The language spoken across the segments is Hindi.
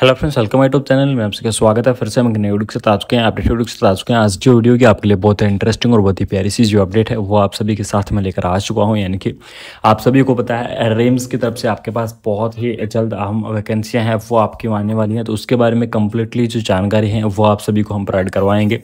hello friends welcome YouTube channel में आप सबका स्वागत है फिर से हम नए वीडियो के साथ आ चुके हैं अपडेट वीडियो के साथ आ चुके हैं आज जो वीडियो की आपके लिए बहुत ही इंटरेस्टिंग और बहुत ही प्यारी सी जो अपडेट है वो आप सभी के साथ में लेकर आ चुका हूँ यानी कि आप सभी को पता है रेम्स की तरफ से आपके पास बहुत ही जल्द अहम वैकेंसियाँ हैं वो आपकी आने वाली हैं तो उसके बारे में कम्प्लीटली जो जानकारी है वो आप सभी को हम प्रोवाइड करवाएंगे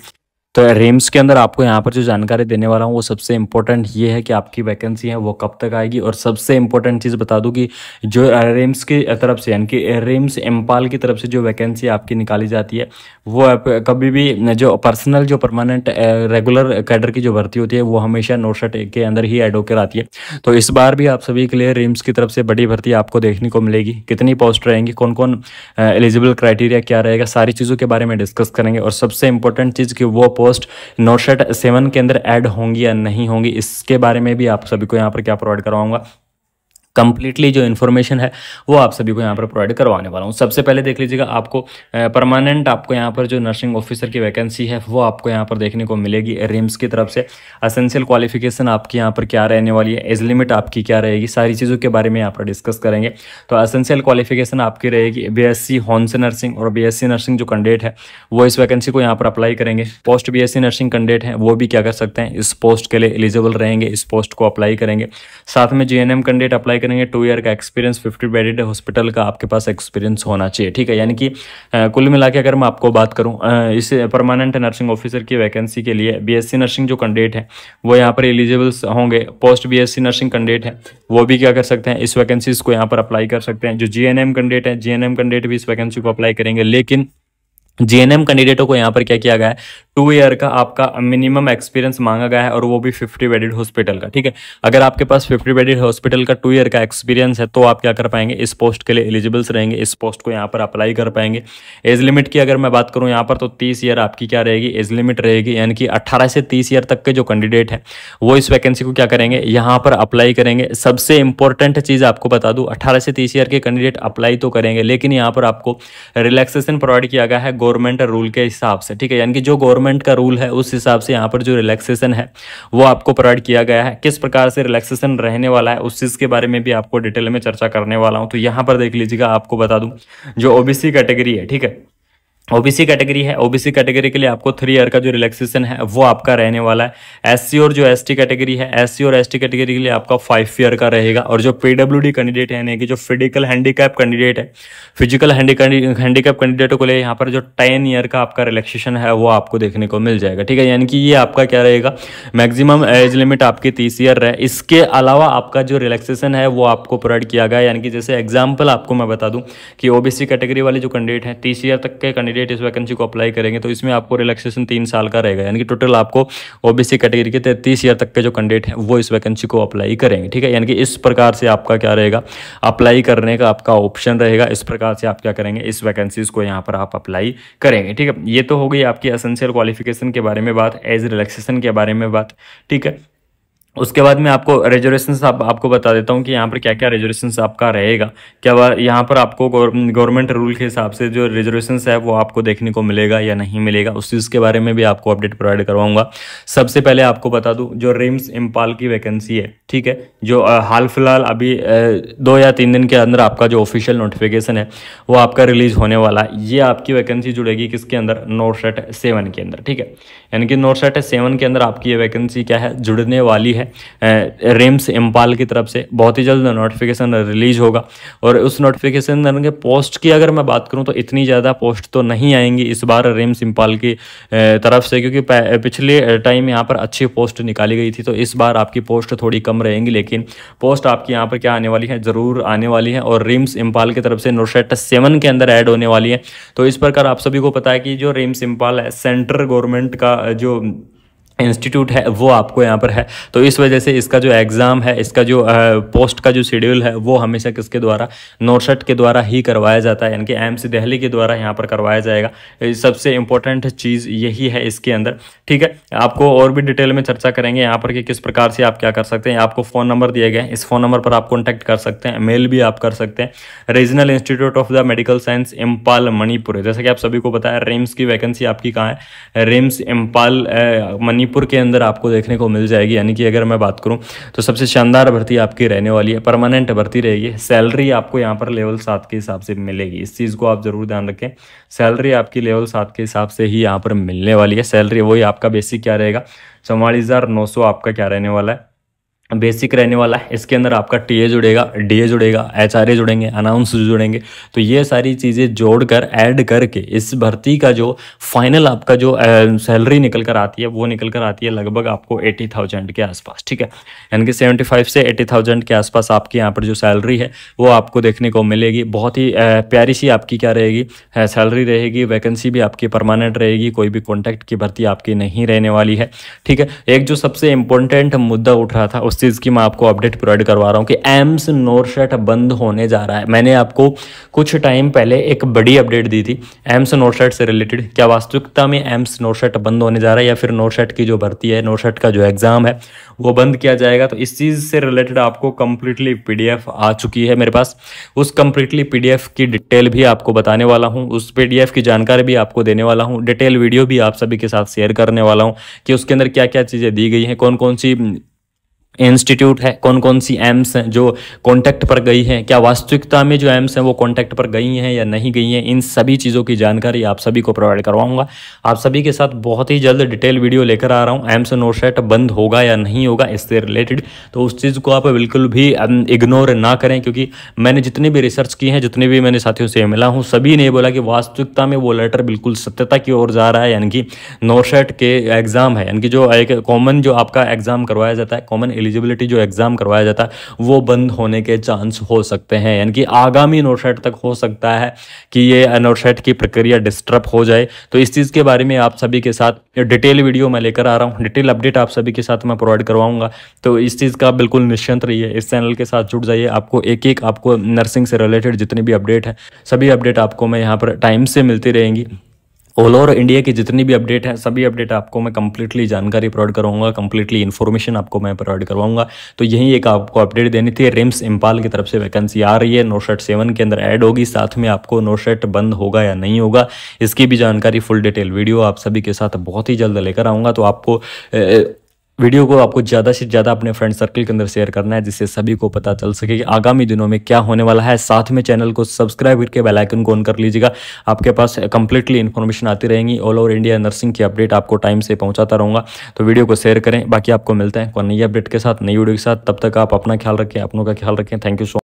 तो रेम्स के अंदर आपको यहाँ पर जो जानकारी देने वाला हूँ वो सबसे इम्पोर्टेंट ये है कि आपकी वैकेंसी है वो कब तक आएगी और सबसे इम्पोर्टेंट चीज़ बता दूँ कि जो रेम्स की तरफ से यानी कि रेम्स एम्पाल की तरफ से जो वैकेंसी आपकी निकाली जाती है वो कभी भी जो पर्सनल जो परमानेंट रेगुलर कैडर की जो भर्ती होती है वो हमेशा नोट के अंदर ही एड होकर आती है तो इस बार भी आप सभी के लिए रेम्स की तरफ से बड़ी भर्ती आपको देखने को मिलेगी कितनी पोस्ट रहेंगी कौन कौन एलिजिबल क्राइटेरिया क्या रहेगा सारी चीज़ों के बारे में डिस्कस करेंगे और सबसे इम्पोर्टेंट चीज़ कि वो पोस्ट सेट सेवन के अंदर ऐड होंगी या नहीं होंगी इसके बारे में भी आप सभी को यहाँ पर क्या प्रोवाइड करवाऊंगा कंप्लीटली जो इन्फॉर्मेशन है वो आप सभी को यहाँ पर प्रोवाइड करवाने वाला हूँ सबसे पहले देख लीजिएगा आपको परमानेंट आपको यहाँ पर जो नर्सिंग ऑफिसर की वैकेंसी है वो आपको यहाँ पर देखने को मिलेगी रिम्स की तरफ से असेंशियल क्वालिफिकेशन आपकी यहाँ पर क्या रहने वाली है एज लिमिट आपकी क्या रहेगी सारी चीज़ों के बारे में यहाँ पर डिस्कस करेंगे तो असेंशियल क्वालिफिकेशन आपकी रहेगी B S C hons nursing और बी एस सी नर्सिंग जो कैंडिडेट है वो इस वैकेंसी को यहाँ पर अप्लाई करेंगे post B S C nursing candidate हैं वो भी क्या कर सकते हैं इस पोस्ट के लिए एलिजिबल रहेंगे इस पोस्ट को अप्लाई करेंगे साथ में J N M candidate apply करेंगे टू ईयर का एक्सपीरियंस फिफ्टी बेडेड हॉस्पिटल का आपके पास एक्सपीरियंस होना चाहिए ठीक है यानी कि कुल मिला के अगर मैं आपको बात करूँ इस परमानेंट नर्सिंग ऑफिसर की वैकेंसी के लिए बी नर्सिंग जो कैंडिडेट है वो यहाँ पर एलिजिबल्स होंगे पोस्ट बी नर्सिंग कैंडिडेट है वो भी क्या कर सकते हैं इस वैकेंसीज को यहाँ पर अप्लाई कर सकते हैं जो जी एन कैंडिडेट है जी एन कैंडिडेट भी इस वैकेंसी को अप्लाई करेंगे लेकिन जीएनएम कैंडिडेटों को यहाँ पर क्या किया गया है टू ईयर का आपका मिनिमम एक्सपीरियंस मांगा गया है और वो भी फिफ्टी बेडेड हॉस्पिटल का ठीक है अगर आपके पास फिफ्टी बेडेड हॉस्पिटल का टू ईयर का एक्सपीरियंस है तो आप क्या कर पाएंगे इस पोस्ट के लिए एलिजिबल्स रहेंगे इस पोस्ट को यहाँ पर अप्लाई कर पाएंगे एज लिमिट की अगर मैं बात करूँ यहाँ पर तो तीस ईयर आपकी क्या रहेगी एज लिमिट रहेगी यानी कि अट्ठारह से तीस ईयर तक के जो कैंडिडेट है वो इस वैकेंसी को क्या करेंगे यहाँ पर अप्लाई करेंगे सबसे इंपॉर्टेंट चीज़ आपको बता दूँ अट्ठारह से तीस ईयर के कैंडिडेट अप्लाई तो करेंगे लेकिन यहाँ पर आपको रिलैक्सेशन प्रोवाइड किया गया है गवर्नमेंट रूल के हिसाब से ठीक है यानी कि जो गवर्नमेंट गवर्नमेंट का रूल है उस हिसाब से यहाँ पर जो रिलैक्सेशन है वो आपको प्रोवाइड किया गया है किस प्रकार से रिलैक्सेशन रहने वाला है उस चीज़ के बारे में भी आपको डिटेल में चर्चा करने वाला हूँ तो यहाँ पर देख लीजिएगा आपको बता दूँ जो ओबीसी कैटेगरी है ठीक है ओबीसी कैटेगरी है ओबीसी कैटेगरी के लिए आपको थ्री ईयर का जो रिलैक्सेशन है वो आपका रहने वाला है एससी और जो एसटी कैटेगरी है एससी और एसटी कैटेगरी के लिए आपका फाइव ईयर का रहेगा और जो डी कैंडिडेट है यानी कि जो फिजिकल हैंडीकैप कैंडिडेट है फिजिकल हैंडीकैप कैंडिडेटों को लिए यहाँ पर जो टेन ईयर का आपका रिलैक्सेशन है वो आपको देखने को मिल जाएगा ठीक है यानी कि ये आपका क्या रहेगा मैक्सिमम एज लिमिट आपकी तीस ईयर रहे इसके अलावा आपका जो रिलैक्सेशन है वो आपको प्रोवाइड किया गया यानी कि जैसे एग्जाम्पल आपको मैं बता दूँ कि ओबीसी कैटेगरी वाले जो कैंडिडेट हैं तीस ईयर तक के कैंडिडेट कैंडिडेट इस वैकेंसी को अप्लाई करेंगे तो इसमें आपको रिलैक्सेशन तीन साल का रहेगा यानी कि टोटल आपको ओबीसी कैटेगरी के तैतीस ईयर तक के जो कैंडिडेट हैं वो इस वैकेंसी को अप्लाई करेंगे ठीक है यानी कि इस प्रकार से आपका क्या रहेगा अप्लाई करने का आपका ऑप्शन रहेगा इस प्रकार से आप क्या करेंगे इस वैकेंसीज को यहाँ पर आप अप्लाई करेंगे ठीक है ये तो हो गई आपकी असेंशियल क्वालिफिकेशन के बारे में बात एज रिलैक्सेशन के बारे में बात ठीक है उसके बाद में आपको रेजोरेशन आप, आपको बता देता हूँ कि यहाँ पर क्या क्या रेजोरेशन आपका रहेगा क्या यहाँ पर आपको गवर्नमेंट रूल के हिसाब से जो रेजोरेशन है वो आपको देखने को मिलेगा या नहीं मिलेगा उस चीज़ के बारे में भी आपको अपडेट प्रोवाइड करवाऊंगा सबसे पहले आपको बता दूँ जो रिम्स इम्पाल की वैकेंसी है ठीक है जो हाल फिलहाल अभी दो या तीन दिन के अंदर आपका जो ऑफिशियल नोटिफिकेशन है वो आपका रिलीज होने वाला है ये आपकी वैकेंसी जुड़ेगी किसके अंदर नोट सेट सेवन के अंदर ठीक है यानी कि नोट सेट सेवन के अंदर आपकी ये वैकेंसी क्या है जुड़ने वाली है है रिम्स इम्पाल की तरफ से बहुत ही जल्द नोटिफिकेशन रिलीज होगा और उस नोटिफिकेशन के पोस्ट की अगर मैं बात करूँ तो इतनी ज़्यादा पोस्ट तो नहीं आएंगी इस बार रिम्स इम्पाल की तरफ से क्योंकि पिछले टाइम यहाँ पर अच्छी पोस्ट निकाली गई थी तो इस बार आपकी पोस्ट थोड़ी कम रहेंगी लेकिन पोस्ट आपकी यहाँ पर क्या आने वाली है ज़रूर आने वाली है और रिम्स इम्पाल की तरफ से नोशेट सेवन के अंदर ऐड होने वाली है तो इस प्रकार आप सभी को पता है कि जो रिम्स इम्पाल है सेंट्रल गवर्नमेंट का जो इंस्टीट्यूट है वो आपको यहाँ पर है तो इस वजह से इसका जो एग्ज़ाम है इसका जो पोस्ट का जो शेड्यूल है वो हमेशा किसके द्वारा नोरसट के द्वारा ही करवाया जाता है यानी कि एम्स दिल्ली के द्वारा यहाँ पर करवाया जाएगा सबसे इंपॉर्टेंट चीज़ यही है इसके अंदर ठीक है आपको और भी डिटेल में चर्चा करेंगे यहाँ पर कि किस प्रकार से आप क्या कर सकते हैं आपको फ़ोन नंबर दिए गए इस फ़ोन नंबर पर आप कॉन्टैक्ट कर सकते हैं मेल भी आप कर सकते हैं regional institute of the medical science Imphal Manipur जैसा कि आप सभी को बताया रिम्स की वैकेंसी आपकी कहाँ है रिम्स इम्पाल मणिपुर मणिपुर के अंदर आपको देखने को मिल जाएगी यानी कि अगर मैं बात करूँ तो सबसे शानदार भर्ती आपकी रहने वाली है परमानेंट भर्ती रहेगी सैलरी आपको यहाँ पर लेवल सात के हिसाब से मिलेगी इस चीज़ को आप ज़रूर ध्यान रखें सैलरी आपकी लेवल सात के हिसाब से ही यहाँ पर मिलने वाली है सैलरी वही आपका बेसिक क्या रहेगा चौवालीस हज़ार नौ सौ आपका क्या रहने वाला है बेसिक रहने वाला है इसके अंदर आपका टी ए जुड़ेगा डी ए जुड़ेगा एच आर ए जुड़ेंगे अनाउंस जुड़ेंगे तो ये सारी चीज़ें जोड़कर ऐड करके इस भर्ती का जो फाइनल आपका जो सैलरी निकल कर आती है वो निकल कर आती है लगभग आपको एटी थाउजेंड के आसपास ठीक है यानी कि सेवेंटी फाइव से एटी थाउजेंड के आसपास आपकी यहाँ पर जो सैलरी है वो आपको देखने को मिलेगी बहुत ही प्यारी सी आपकी क्या रहेगी सैलरी रहेगी वैकेंसी भी आपकी परमानेंट रहेगी कोई भी कॉन्टैक्ट की भर्ती आपकी नहीं रहने वाली है ठीक है एक जो सबसे इंपॉर्टेंट मुद्दा उठ रहा था उस चीज़ की मैं आपको अपडेट प्रोवाइड करवा रहा हूँ कि एम्स नोरशेट बंद होने जा रहा है मैंने आपको कुछ टाइम पहले एक बड़ी अपडेट दी थी एम्स नोरशेट से रिलेटेड क्या वास्तविकता में एम्स नोरशेट बंद होने जा रहा है या फिर नोरशेट की जो भर्ती है नोरशेट का जो एग्ज़ाम है वो बंद किया जाएगा तो इस चीज़ से रिलेटेड आपको कम्प्लीटली पी आ चुकी है मेरे पास उस कम्प्लीटली पी की डिटेल भी आपको बताने वाला हूँ उस पी की जानकारी भी आपको देने वाला हूँ डिटेल वीडियो भी आप सभी के साथ शेयर करने वाला हूँ कि उसके अंदर क्या क्या चीज़ें दी गई हैं कौन कौन सी इंस्टीट्यूट है कौन कौन सी एम्स हैं जो कॉन्टैक्ट पर गई हैं क्या वास्तविकता में जो एम्स हैं वो कॉन्टैक्ट पर गई हैं या नहीं गई हैं इन सभी चीज़ों की जानकारी आप सभी को प्रोवाइड करवाऊंगा आप सभी के साथ बहुत ही जल्द डिटेल वीडियो लेकर आ रहा हूँ एम्स नोसेट बंद होगा या नहीं होगा इससे रिलेटेड तो उस चीज़ को आप बिल्कुल भी इग्नोर ना करें क्योंकि मैंने जितनी भी रिसर्च की है जितने भी मैंने साथियों से मिला हूँ सभी ने बोला कि वास्तविकता में वो लेटर बिल्कुल सत्यता की ओर जा रहा है यानी कि नोसेट के एग्ज़ाम है यानी कि जो एक कॉमन जो आपका एग्ज़ाम करवाया जाता है कॉमन एलिजिबिलिटी जो एग्ज़ाम करवाया जाता है वो बंद होने के चांस हो सकते हैं यानी कि आगामी नोटसेट तक हो सकता है कि ये नोटसेट की प्रक्रिया डिस्टर्ब हो जाए तो इस चीज़ के बारे में आप सभी के साथ डिटेल वीडियो मैं लेकर आ रहा हूँ डिटेल अपडेट आप सभी के साथ मैं प्रोवाइड करवाऊंगा तो इस चीज़ का बिल्कुल निश्चिंत रहिए इस चैनल के साथ जुड़ जाइए आपको एक एक आपको नर्सिंग से रिलेटेड जितनी भी अपडेट है सभी अपडेट आपको मैं यहाँ पर टाइम से मिलती रहेंगी ऑल ओवर इंडिया की जितनी भी अपडेट है सभी अपडेट आपको मैं कंप्लीटली जानकारी प्रोवाइड करवाऊंगा कंप्लीटली इन्फॉर्मेशन आपको मैं प्रोवाइड करवाऊंगा तो यही एक आपको अपडेट देनी थी रिम्स इम्पाल की तरफ से वैकेंसी आ रही है नोशेट सेवन के अंदर ऐड होगी साथ में आपको नोशेट बंद होगा या नहीं होगा इसकी भी जानकारी फुल डिटेल वीडियो आप सभी के साथ बहुत ही जल्द लेकर आऊँगा तो आपको वीडियो को आपको ज़्यादा से ज़्यादा अपने फ्रेंड सर्कल के अंदर शेयर करना है जिससे सभी को पता चल सके कि आगामी दिनों में क्या होने वाला है साथ में चैनल को सब्सक्राइब करके बेल आइकन को ऑन कर लीजिएगा आपके पास कंप्लीटली इन्फॉर्मेशन आती रहेंगी ऑल ओवर इंडिया नर्सिंग की अपडेट आपको टाइम से पहुंचाता रहूँगा तो वीडियो को शेयर करें बाकी आपको मिलते हैं कोई नई अपडेट के साथ नई वीडियो के साथ तब तक आप अपना ख्याल रखें अपनों का ख्याल रखें थैंक यू सो